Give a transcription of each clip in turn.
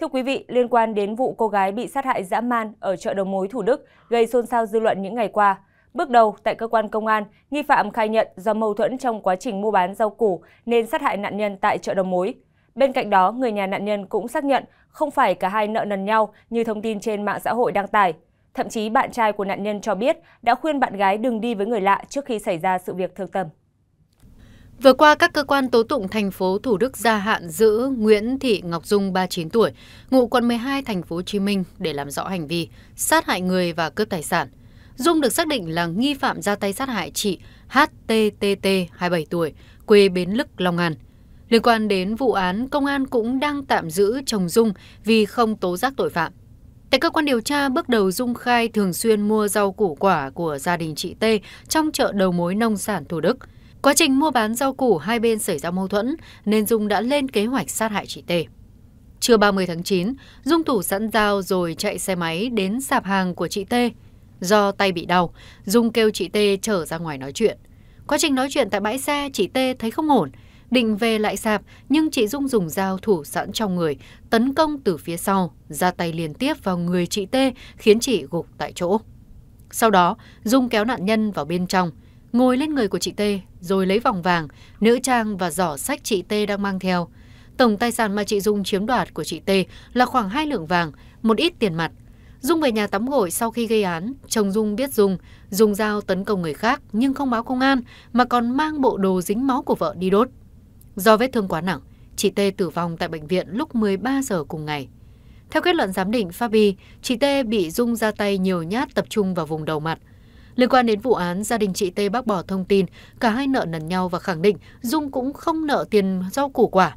Thưa quý vị, liên quan đến vụ cô gái bị sát hại dã man ở chợ đầu mối Thủ Đức gây xôn xao dư luận những ngày qua, Bước đầu, tại cơ quan công an, nghi phạm khai nhận do mâu thuẫn trong quá trình mua bán rau củ nên sát hại nạn nhân tại chợ đầu mối. Bên cạnh đó, người nhà nạn nhân cũng xác nhận không phải cả hai nợ nần nhau như thông tin trên mạng xã hội đăng tải. Thậm chí bạn trai của nạn nhân cho biết đã khuyên bạn gái đừng đi với người lạ trước khi xảy ra sự việc thương tâm. Vừa qua, các cơ quan tố tụng thành phố Thủ Đức gia hạn giữ Nguyễn Thị Ngọc Dung 39 tuổi, ngụ quận 12 thành phố Hồ Chí Minh để làm rõ hành vi sát hại người và cướp tài sản. Dung được xác định là nghi phạm ra tay sát hại chị HTTT 27 tuổi, quê Bến Lức, Long An. Liên quan đến vụ án, công an cũng đang tạm giữ chồng Dung vì không tố giác tội phạm. Tại cơ quan điều tra, bước đầu Dung khai thường xuyên mua rau củ quả của gia đình chị T trong chợ đầu mối nông sản Thủ Đức – Quá trình mua bán rau củ hai bên xảy ra mâu thuẫn nên Dung đã lên kế hoạch sát hại chị T. Trưa 30 tháng 9, Dung thủ sẵn dao rồi chạy xe máy đến sạp hàng của chị T. Do tay bị đau, Dung kêu chị T trở ra ngoài nói chuyện. Quá trình nói chuyện tại bãi xe, chị T thấy không ổn, định về lại sạp nhưng chị Dung dùng dao thủ sẵn trong người, tấn công từ phía sau, ra tay liên tiếp vào người chị T khiến chị gục tại chỗ. Sau đó, Dung kéo nạn nhân vào bên trong, ngồi lên người của chị T rồi lấy vòng vàng, nữ trang và giỏ sách chị T đang mang theo. Tổng tài sản mà chị Dung chiếm đoạt của chị T là khoảng 2 lượng vàng, một ít tiền mặt. Dung về nhà tắm gội sau khi gây án, chồng Dung biết Dung dùng dao tấn công người khác nhưng không báo công an mà còn mang bộ đồ dính máu của vợ đi đốt. Do vết thương quá nặng, chị T tử vong tại bệnh viện lúc 13 giờ cùng ngày. Theo kết luận giám định Fabi, chị T bị Dung ra tay nhiều nhát tập trung vào vùng đầu mặt, Liên quan đến vụ án, gia đình chị T bác bỏ thông tin cả hai nợ nần nhau và khẳng định Dung cũng không nợ tiền rau củ quả.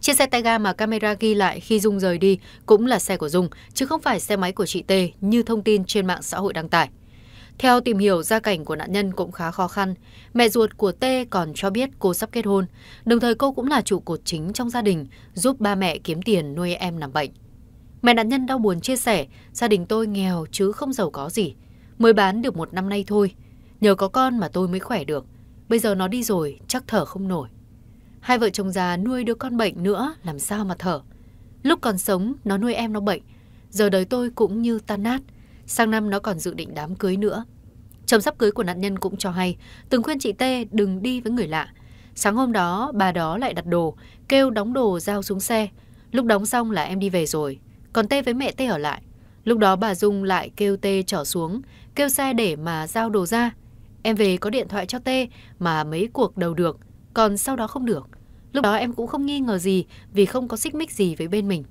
Chiếc xe tay ga mà camera ghi lại khi Dung rời đi cũng là xe của Dung, chứ không phải xe máy của chị T như thông tin trên mạng xã hội đăng tải. Theo tìm hiểu, gia cảnh của nạn nhân cũng khá khó khăn. Mẹ ruột của T còn cho biết cô sắp kết hôn, đồng thời cô cũng là trụ cột chính trong gia đình, giúp ba mẹ kiếm tiền nuôi em nằm bệnh. Mẹ nạn nhân đau buồn chia sẻ, gia đình tôi nghèo chứ không giàu có gì. Mới bán được một năm nay thôi. Nhờ có con mà tôi mới khỏe được. Bây giờ nó đi rồi, chắc thở không nổi. Hai vợ chồng già nuôi đứa con bệnh nữa, làm sao mà thở. Lúc còn sống, nó nuôi em nó bệnh. Giờ đời tôi cũng như tan nát. Sang năm nó còn dự định đám cưới nữa. Chồng sắp cưới của nạn nhân cũng cho hay, từng khuyên chị T đừng đi với người lạ. Sáng hôm đó, bà đó lại đặt đồ, kêu đóng đồ giao xuống xe. Lúc đóng xong là em đi về rồi, còn T với mẹ T ở lại. Lúc đó bà Dung lại kêu T trở xuống, kêu xe để mà giao đồ ra. Em về có điện thoại cho Tê mà mấy cuộc đầu được, còn sau đó không được. Lúc đó em cũng không nghi ngờ gì vì không có xích mích gì với bên mình.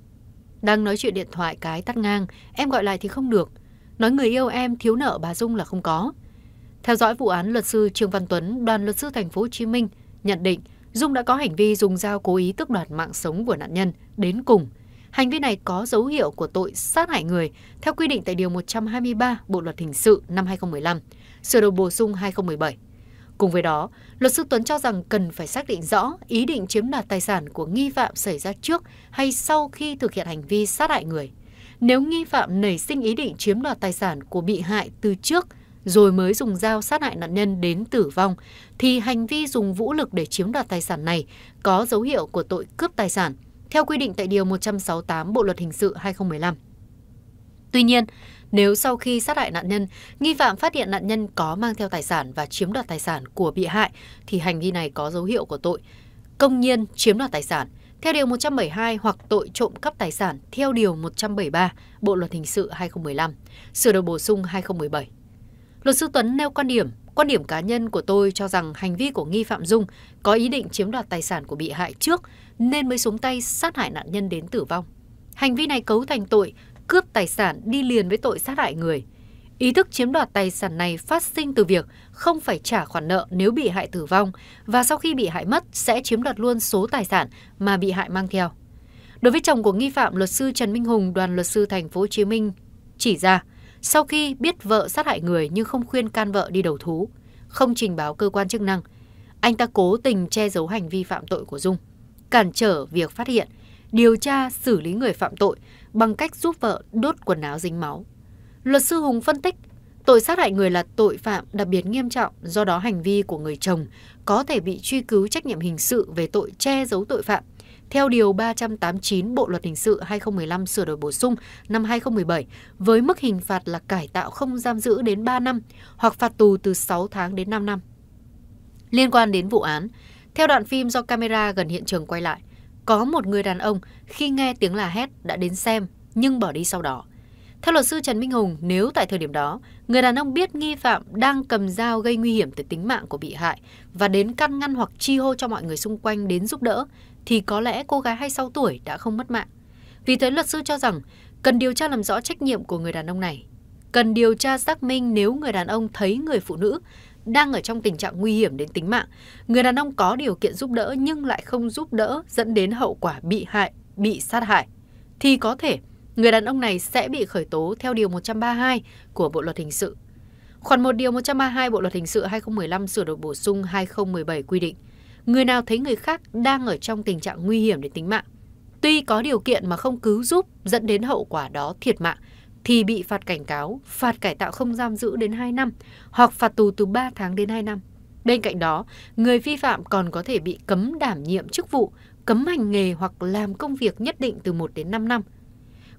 Đang nói chuyện điện thoại cái tắt ngang, em gọi lại thì không được. Nói người yêu em thiếu nợ bà Dung là không có. Theo dõi vụ án luật sư Trương Văn Tuấn, đoàn luật sư thành phố Hồ Chí Minh nhận định Dung đã có hành vi dùng dao cố ý tước đoạt mạng sống của nạn nhân đến cùng hành vi này có dấu hiệu của tội sát hại người theo quy định tại Điều 123 Bộ Luật Hình sự năm 2015, sửa đổi bổ sung 2017. Cùng với đó, luật sư Tuấn cho rằng cần phải xác định rõ ý định chiếm đoạt tài sản của nghi phạm xảy ra trước hay sau khi thực hiện hành vi sát hại người. Nếu nghi phạm nảy sinh ý định chiếm đoạt tài sản của bị hại từ trước rồi mới dùng dao sát hại nạn nhân đến tử vong, thì hành vi dùng vũ lực để chiếm đoạt tài sản này có dấu hiệu của tội cướp tài sản theo quy định tại Điều 168 Bộ Luật Hình sự 2015. Tuy nhiên, nếu sau khi sát hại nạn nhân, nghi phạm phát hiện nạn nhân có mang theo tài sản và chiếm đoạt tài sản của bị hại, thì hành vi này có dấu hiệu của tội công nhiên chiếm đoạt tài sản theo Điều 172 hoặc tội trộm cắp tài sản theo Điều 173 Bộ Luật Hình sự 2015, sửa đổi bổ sung 2017. Luật sư Tuấn nêu quan điểm Quan điểm cá nhân của tôi cho rằng hành vi của nghi phạm Dung có ý định chiếm đoạt tài sản của bị hại trước nên mới xuống tay sát hại nạn nhân đến tử vong. Hành vi này cấu thành tội cướp tài sản đi liền với tội sát hại người. Ý thức chiếm đoạt tài sản này phát sinh từ việc không phải trả khoản nợ nếu bị hại tử vong và sau khi bị hại mất sẽ chiếm đoạt luôn số tài sản mà bị hại mang theo. Đối với chồng của nghi phạm, luật sư Trần Minh Hùng, đoàn luật sư thành phố Hồ Chí Minh chỉ ra, sau khi biết vợ sát hại người nhưng không khuyên can vợ đi đầu thú, không trình báo cơ quan chức năng, anh ta cố tình che giấu hành vi phạm tội của Dung, cản trở việc phát hiện, điều tra xử lý người phạm tội bằng cách giúp vợ đốt quần áo dính máu. Luật sư Hùng phân tích, tội sát hại người là tội phạm đặc biệt nghiêm trọng, do đó hành vi của người chồng có thể bị truy cứu trách nhiệm hình sự về tội che giấu tội phạm theo Điều 389 Bộ Luật Hình sự 2015 sửa đổi bổ sung năm 2017 với mức hình phạt là cải tạo không giam giữ đến 3 năm hoặc phạt tù từ 6 tháng đến 5 năm. Liên quan đến vụ án, theo đoạn phim do camera gần hiện trường quay lại, có một người đàn ông khi nghe tiếng la hét đã đến xem nhưng bỏ đi sau đó. Theo luật sư Trần Minh Hùng, nếu tại thời điểm đó, người đàn ông biết nghi phạm đang cầm dao gây nguy hiểm tới tính mạng của bị hại và đến căn ngăn hoặc chi hô cho mọi người xung quanh đến giúp đỡ, thì có lẽ cô gái 26 tuổi đã không mất mạng. Vì thế luật sư cho rằng cần điều tra làm rõ trách nhiệm của người đàn ông này. Cần điều tra xác minh nếu người đàn ông thấy người phụ nữ đang ở trong tình trạng nguy hiểm đến tính mạng, người đàn ông có điều kiện giúp đỡ nhưng lại không giúp đỡ dẫn đến hậu quả bị hại, bị sát hại, thì có thể người đàn ông này sẽ bị khởi tố theo Điều 132 của Bộ Luật Hình sự. Khoản 1 Điều 132 Bộ Luật Hình sự 2015 sửa đổi bổ sung 2017 quy định, người nào thấy người khác đang ở trong tình trạng nguy hiểm đến tính mạng, tuy có điều kiện mà không cứu giúp dẫn đến hậu quả đó thiệt mạng, thì bị phạt cảnh cáo, phạt cải tạo không giam giữ đến 2 năm hoặc phạt tù từ 3 tháng đến 2 năm. Bên cạnh đó, người vi phạm còn có thể bị cấm đảm nhiệm chức vụ, cấm hành nghề hoặc làm công việc nhất định từ 1 đến 5 năm,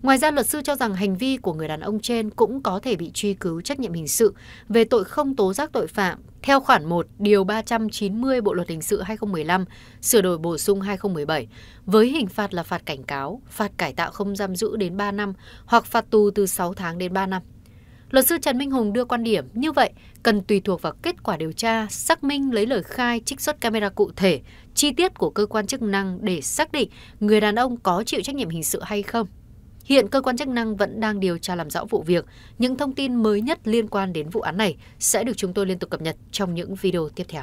ngoài ra luật sư cho rằng hành vi của người đàn ông trên cũng có thể bị truy cứu trách nhiệm hình sự về tội không tố giác tội phạm theo khoản 1 điều 390 Bộ luật hình sự 2015 sửa đổi bổ sung 2017 với hình phạt là phạt cảnh cáo, phạt cải tạo không giam giữ đến 3 năm hoặc phạt tù từ 6 tháng đến 3 năm. Luật sư Trần Minh Hùng đưa quan điểm như vậy cần tùy thuộc vào kết quả điều tra, xác minh lấy lời khai trích xuất camera cụ thể, chi tiết của cơ quan chức năng để xác định người đàn ông có chịu trách nhiệm hình sự hay không. Hiện cơ quan chức năng vẫn đang điều tra làm rõ vụ việc. Những thông tin mới nhất liên quan đến vụ án này sẽ được chúng tôi liên tục cập nhật trong những video tiếp theo.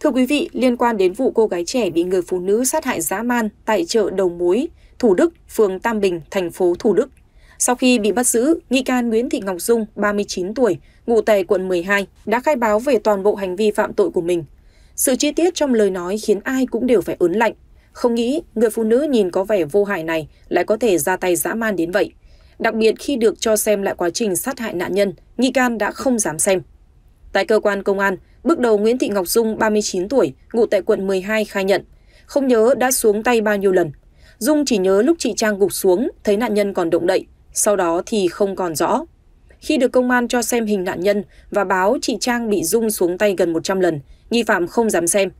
Thưa quý vị, liên quan đến vụ cô gái trẻ bị người phụ nữ sát hại dã man tại chợ Đầu Mối, Thủ Đức, phường Tam Bình, thành phố Thủ Đức. Sau khi bị bắt giữ, nghi can Nguyễn Thị Ngọc Dung, 39 tuổi, ngụ tại quận 12, đã khai báo về toàn bộ hành vi phạm tội của mình. Sự chi tiết trong lời nói khiến ai cũng đều phải ớn lạnh. Không nghĩ người phụ nữ nhìn có vẻ vô hại này lại có thể ra tay dã man đến vậy. Đặc biệt khi được cho xem lại quá trình sát hại nạn nhân, nghi can đã không dám xem. Tại cơ quan công an, bước đầu Nguyễn Thị Ngọc Dung 39 tuổi, ngụ tại quận 12 khai nhận, không nhớ đã xuống tay bao nhiêu lần. Dung chỉ nhớ lúc chị Trang gục xuống, thấy nạn nhân còn động đậy, sau đó thì không còn rõ. Khi được công an cho xem hình nạn nhân và báo chị Trang bị Dung xuống tay gần 100 lần, nghi phạm không dám xem,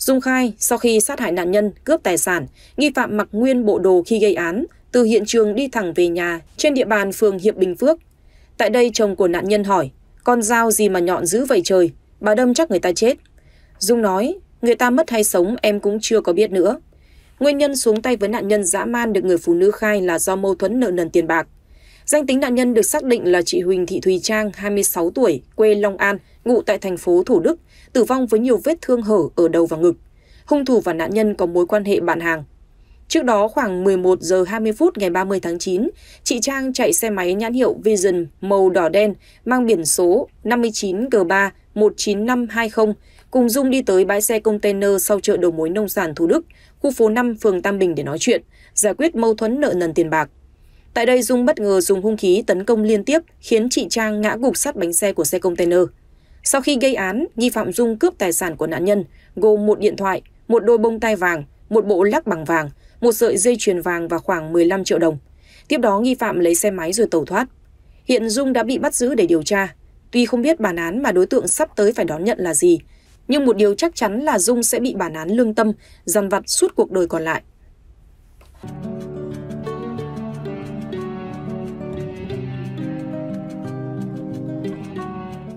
Dung khai sau khi sát hại nạn nhân, cướp tài sản, nghi phạm mặc nguyên bộ đồ khi gây án, từ hiện trường đi thẳng về nhà trên địa bàn phường Hiệp Bình Phước. Tại đây chồng của nạn nhân hỏi, con dao gì mà nhọn dữ vậy trời, bà đâm chắc người ta chết. Dung nói, người ta mất hay sống em cũng chưa có biết nữa. Nguyên nhân xuống tay với nạn nhân dã man được người phụ nữ khai là do mâu thuẫn nợ nần tiền bạc. Danh tính nạn nhân được xác định là chị Huỳnh Thị Thùy Trang, 26 tuổi, quê Long An, ngụ tại thành phố Thủ Đức, tử vong với nhiều vết thương hở ở đầu và ngực. Hung thủ và nạn nhân có mối quan hệ bạn hàng. Trước đó khoảng 11 giờ 20 phút ngày 30 tháng 9, chị Trang chạy xe máy nhãn hiệu Vision màu đỏ đen mang biển số 59 g 319520 cùng Dung đi tới bãi xe container sau chợ đầu mối nông sản Thủ Đức, khu phố 5 phường Tam Bình để nói chuyện, giải quyết mâu thuẫn nợ nần tiền bạc. Tại đây Dung bất ngờ dùng hung khí tấn công liên tiếp khiến chị Trang ngã gục sát bánh xe của xe container. Sau khi gây án, nghi phạm Dung cướp tài sản của nạn nhân gồm một điện thoại, một đôi bông tai vàng, một bộ lắc bằng vàng, một sợi dây chuyền vàng và khoảng 15 triệu đồng. Tiếp đó nghi phạm lấy xe máy rồi tẩu thoát. Hiện Dung đã bị bắt giữ để điều tra. Tuy không biết bản án mà đối tượng sắp tới phải đón nhận là gì, nhưng một điều chắc chắn là Dung sẽ bị bản án lương tâm, dằn vặt suốt cuộc đời còn lại.